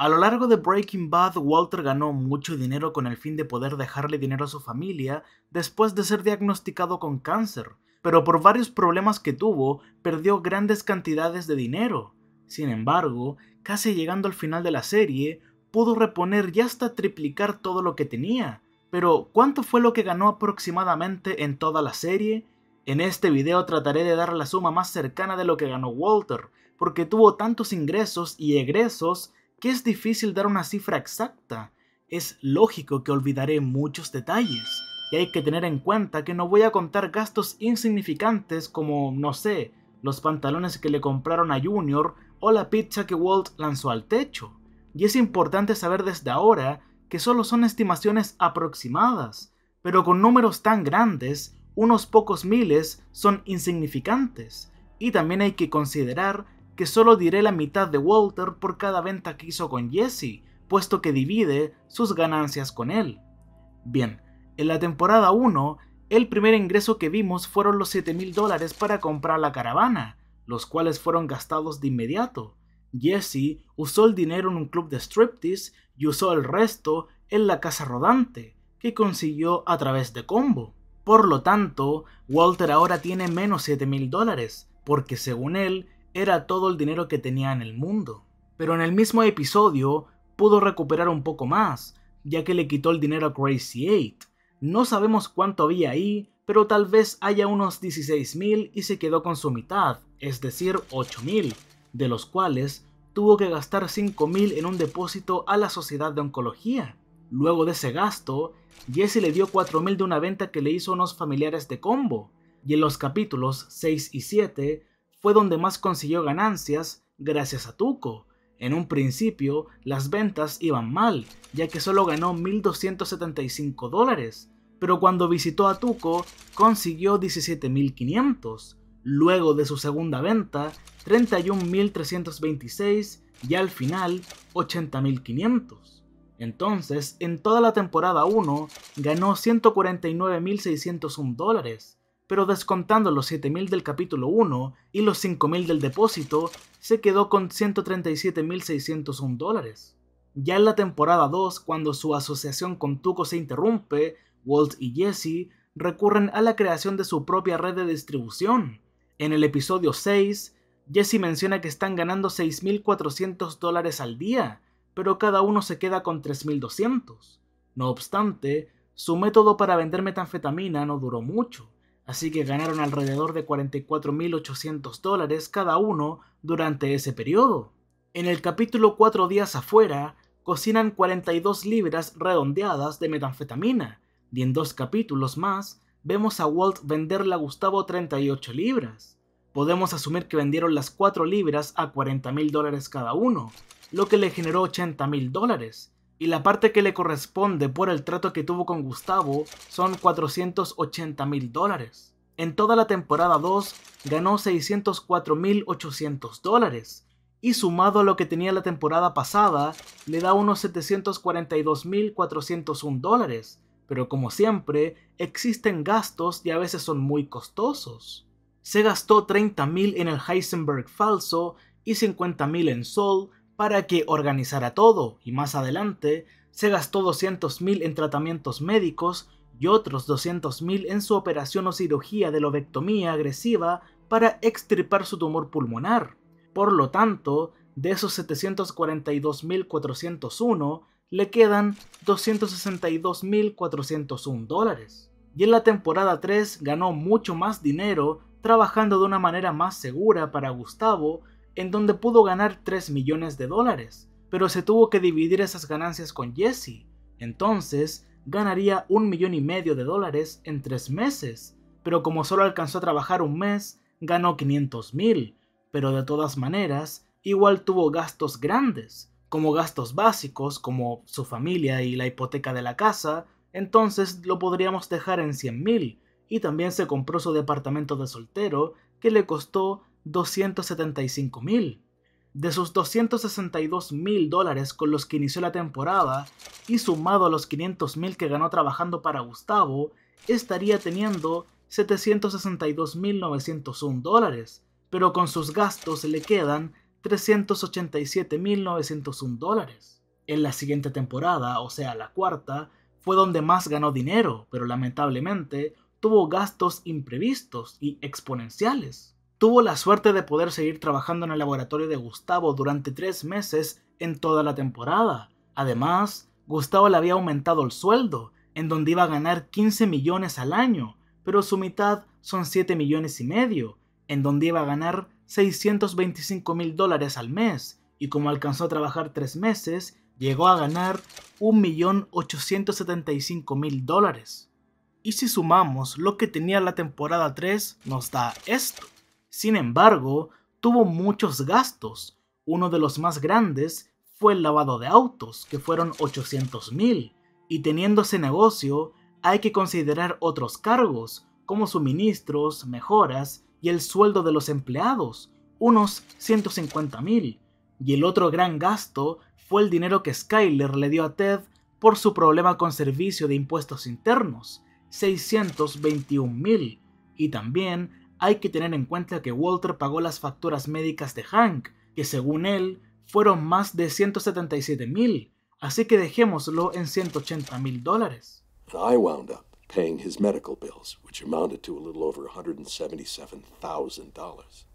A lo largo de Breaking Bad, Walter ganó mucho dinero con el fin de poder dejarle dinero a su familia después de ser diagnosticado con cáncer, pero por varios problemas que tuvo, perdió grandes cantidades de dinero. Sin embargo, casi llegando al final de la serie, pudo reponer y hasta triplicar todo lo que tenía. Pero, ¿cuánto fue lo que ganó aproximadamente en toda la serie? En este video trataré de dar la suma más cercana de lo que ganó Walter, porque tuvo tantos ingresos y egresos que es difícil dar una cifra exacta, es lógico que olvidaré muchos detalles, y hay que tener en cuenta que no voy a contar gastos insignificantes como, no sé, los pantalones que le compraron a Junior o la pizza que Walt lanzó al techo. Y es importante saber desde ahora que solo son estimaciones aproximadas, pero con números tan grandes, unos pocos miles son insignificantes, y también hay que considerar que solo diré la mitad de Walter por cada venta que hizo con Jesse, puesto que divide sus ganancias con él. Bien, en la temporada 1, el primer ingreso que vimos fueron los $7000 mil dólares para comprar la caravana, los cuales fueron gastados de inmediato. Jesse usó el dinero en un club de striptease y usó el resto en la casa rodante, que consiguió a través de Combo. Por lo tanto, Walter ahora tiene menos 7000 mil dólares, porque según él, era todo el dinero que tenía en el mundo. Pero en el mismo episodio pudo recuperar un poco más, ya que le quitó el dinero a Crazy 8. No sabemos cuánto había ahí, pero tal vez haya unos 16.000 y se quedó con su mitad, es decir 8.000, de los cuales tuvo que gastar 5.000 en un depósito a la Sociedad de Oncología. Luego de ese gasto, Jesse le dio 4.000 de una venta que le hizo unos familiares de combo, y en los capítulos 6 y 7 fue donde más consiguió ganancias gracias a Tuco. En un principio, las ventas iban mal, ya que solo ganó 1.275 dólares, pero cuando visitó a Tuco consiguió 17.500. Luego de su segunda venta, 31.326 y al final 80.500. Entonces, en toda la temporada 1, ganó 149.601 dólares, pero descontando los 7.000 del capítulo 1 y los 5.000 del depósito, se quedó con 137.601 dólares. Ya en la temporada 2, cuando su asociación con Tuco se interrumpe, Walt y Jesse recurren a la creación de su propia red de distribución. En el episodio 6, Jesse menciona que están ganando 6.400 dólares al día, pero cada uno se queda con 3.200. No obstante, su método para vender metanfetamina no duró mucho así que ganaron alrededor de 44.800 dólares cada uno durante ese periodo. En el capítulo 4 días afuera, cocinan 42 libras redondeadas de metanfetamina, y en dos capítulos más, vemos a Walt venderle a Gustavo 38 libras. Podemos asumir que vendieron las 4 libras a 40,000 dólares cada uno, lo que le generó 80,000 dólares, y la parte que le corresponde por el trato que tuvo con Gustavo son 480 mil dólares. En toda la temporada 2 ganó mil 604.800 dólares y sumado a lo que tenía la temporada pasada le da unos mil 742.401 dólares, pero como siempre existen gastos y a veces son muy costosos. Se gastó 30.000 en el Heisenberg falso y 50.000 en Sol para que organizara todo y más adelante se gastó 200.000 en tratamientos médicos y otros 200.000 en su operación o cirugía de lobectomía agresiva para extirpar su tumor pulmonar. Por lo tanto, de esos 742.401 le quedan 262.401 dólares. Y en la temporada 3 ganó mucho más dinero trabajando de una manera más segura para Gustavo en donde pudo ganar 3 millones de dólares, pero se tuvo que dividir esas ganancias con Jesse. Entonces, ganaría un millón y medio de dólares en 3 meses, pero como solo alcanzó a trabajar un mes, ganó 500 mil, pero de todas maneras, igual tuvo gastos grandes, como gastos básicos, como su familia y la hipoteca de la casa, entonces lo podríamos dejar en 100 mil, y también se compró su departamento de soltero, que le costó 275 mil. De sus 262.000 mil dólares con los que inició la temporada y sumado a los 500.000 que ganó trabajando para Gustavo, estaría teniendo 762.901 dólares, pero con sus gastos le quedan 387.901 dólares. En la siguiente temporada, o sea la cuarta, fue donde más ganó dinero, pero lamentablemente tuvo gastos imprevistos y exponenciales tuvo la suerte de poder seguir trabajando en el laboratorio de Gustavo durante tres meses en toda la temporada. Además, Gustavo le había aumentado el sueldo, en donde iba a ganar 15 millones al año, pero su mitad son 7 millones y medio, en donde iba a ganar 625 mil dólares al mes, y como alcanzó a trabajar tres meses, llegó a ganar 1.875.000 dólares. Y si sumamos lo que tenía la temporada 3, nos da esto. Sin embargo, tuvo muchos gastos. Uno de los más grandes fue el lavado de autos, que fueron 800.000 mil. Y teniendo ese negocio, hay que considerar otros cargos, como suministros, mejoras y el sueldo de los empleados, unos 150.000. mil. Y el otro gran gasto fue el dinero que Skyler le dio a Ted por su problema con servicio de impuestos internos, 621.000, mil. Y también hay que tener en cuenta que Walter pagó las facturas médicas de Hank, que según él fueron más de 177 mil, así que dejémoslo en 180 mil dólares.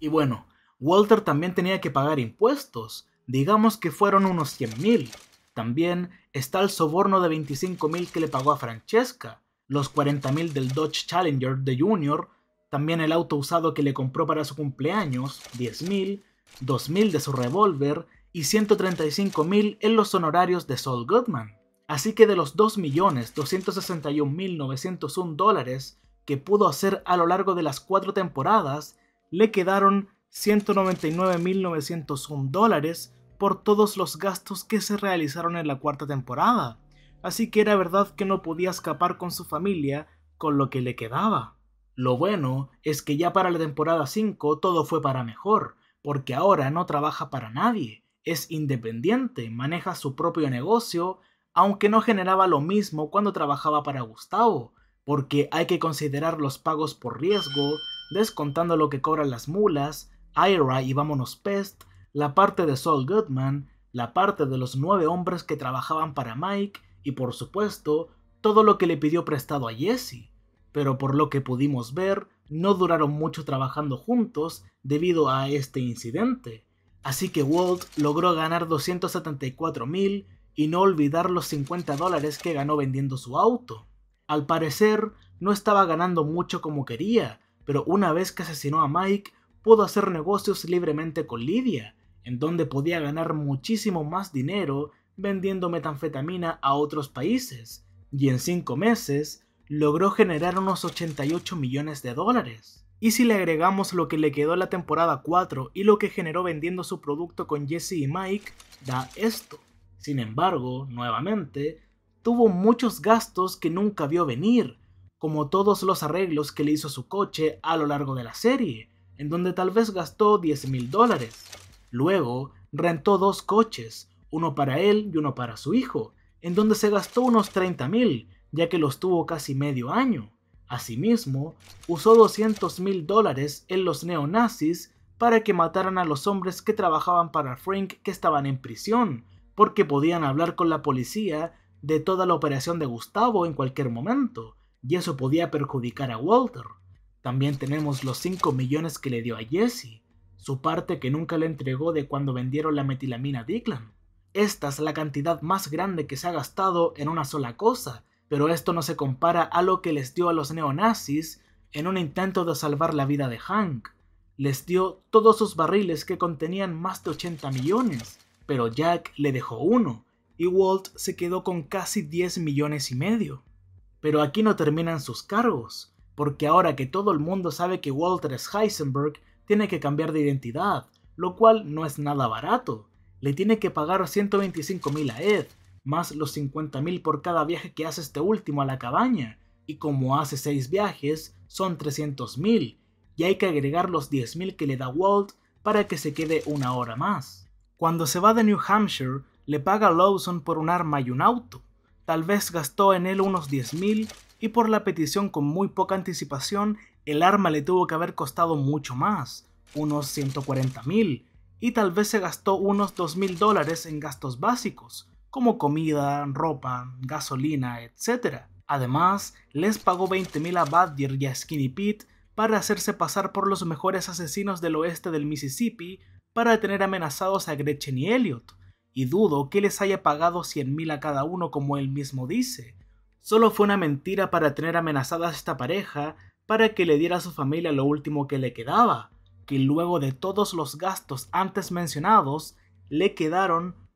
Y bueno, Walter también tenía que pagar impuestos, digamos que fueron unos 100 mil. También está el soborno de 25 mil que le pagó a Francesca, los 40 del Dodge Challenger de Junior también el auto usado que le compró para su cumpleaños, 10.000, 2.000 de su revólver y 135.000 en los honorarios de Saul Goodman. Así que de los 2.261.901 dólares que pudo hacer a lo largo de las cuatro temporadas, le quedaron 199.901 dólares por todos los gastos que se realizaron en la cuarta temporada. Así que era verdad que no podía escapar con su familia con lo que le quedaba. Lo bueno es que ya para la temporada 5 todo fue para mejor, porque ahora no trabaja para nadie, es independiente, maneja su propio negocio, aunque no generaba lo mismo cuando trabajaba para Gustavo, porque hay que considerar los pagos por riesgo, descontando lo que cobran las mulas, IRA y Vámonos Pest, la parte de Saul Goodman, la parte de los nueve hombres que trabajaban para Mike y por supuesto todo lo que le pidió prestado a Jesse pero por lo que pudimos ver, no duraron mucho trabajando juntos debido a este incidente. Así que Walt logró ganar 274 mil y no olvidar los 50 dólares que ganó vendiendo su auto. Al parecer, no estaba ganando mucho como quería, pero una vez que asesinó a Mike, pudo hacer negocios libremente con Lydia, en donde podía ganar muchísimo más dinero vendiendo metanfetamina a otros países, y en 5 meses logró generar unos 88 millones de dólares. Y si le agregamos lo que le quedó la temporada 4 y lo que generó vendiendo su producto con Jesse y Mike, da esto. Sin embargo, nuevamente, tuvo muchos gastos que nunca vio venir, como todos los arreglos que le hizo su coche a lo largo de la serie, en donde tal vez gastó 10 mil dólares. Luego, rentó dos coches, uno para él y uno para su hijo, en donde se gastó unos 30 mil, ya que los tuvo casi medio año. Asimismo, usó 200 mil dólares en los neonazis para que mataran a los hombres que trabajaban para Frank que estaban en prisión, porque podían hablar con la policía de toda la operación de Gustavo en cualquier momento, y eso podía perjudicar a Walter. También tenemos los 5 millones que le dio a Jesse, su parte que nunca le entregó de cuando vendieron la metilamina Declan... Esta es la cantidad más grande que se ha gastado en una sola cosa, pero esto no se compara a lo que les dio a los neonazis en un intento de salvar la vida de Hank. Les dio todos sus barriles que contenían más de 80 millones, pero Jack le dejó uno, y Walt se quedó con casi 10 millones y medio. Pero aquí no terminan sus cargos, porque ahora que todo el mundo sabe que Walter es Heisenberg, tiene que cambiar de identidad, lo cual no es nada barato. Le tiene que pagar 125 mil a Ed, más los 50.000 por cada viaje que hace este último a la cabaña, y como hace 6 viajes, son 300.000, y hay que agregar los 10.000 que le da Walt para que se quede una hora más. Cuando se va de New Hampshire, le paga Lawson por un arma y un auto. Tal vez gastó en él unos 10.000 y por la petición con muy poca anticipación, el arma le tuvo que haber costado mucho más, unos 140.000, y tal vez se gastó unos 2.000 dólares en gastos básicos, como comida, ropa, gasolina, etc. Además, les pagó 20.000 a Badger y a Skinny Pete para hacerse pasar por los mejores asesinos del oeste del Mississippi para tener amenazados a Gretchen y Elliot, y dudo que les haya pagado 100.000 a cada uno como él mismo dice. Solo fue una mentira para tener amenazada a esta pareja para que le diera a su familia lo último que le quedaba, que luego de todos los gastos antes mencionados, le quedaron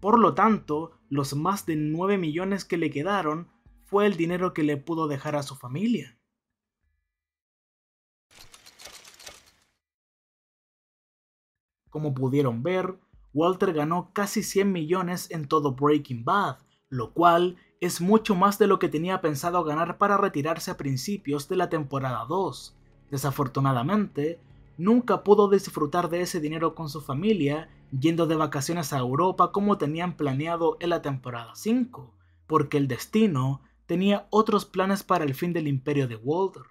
Por lo tanto, los más de 9 millones que le quedaron fue el dinero que le pudo dejar a su familia. Como pudieron ver, Walter ganó casi 100 millones en todo Breaking Bad, lo cual es mucho más de lo que tenía pensado ganar para retirarse a principios de la temporada 2. Desafortunadamente, nunca pudo disfrutar de ese dinero con su familia yendo de vacaciones a Europa como tenían planeado en la temporada 5, porque el destino tenía otros planes para el fin del imperio de walter.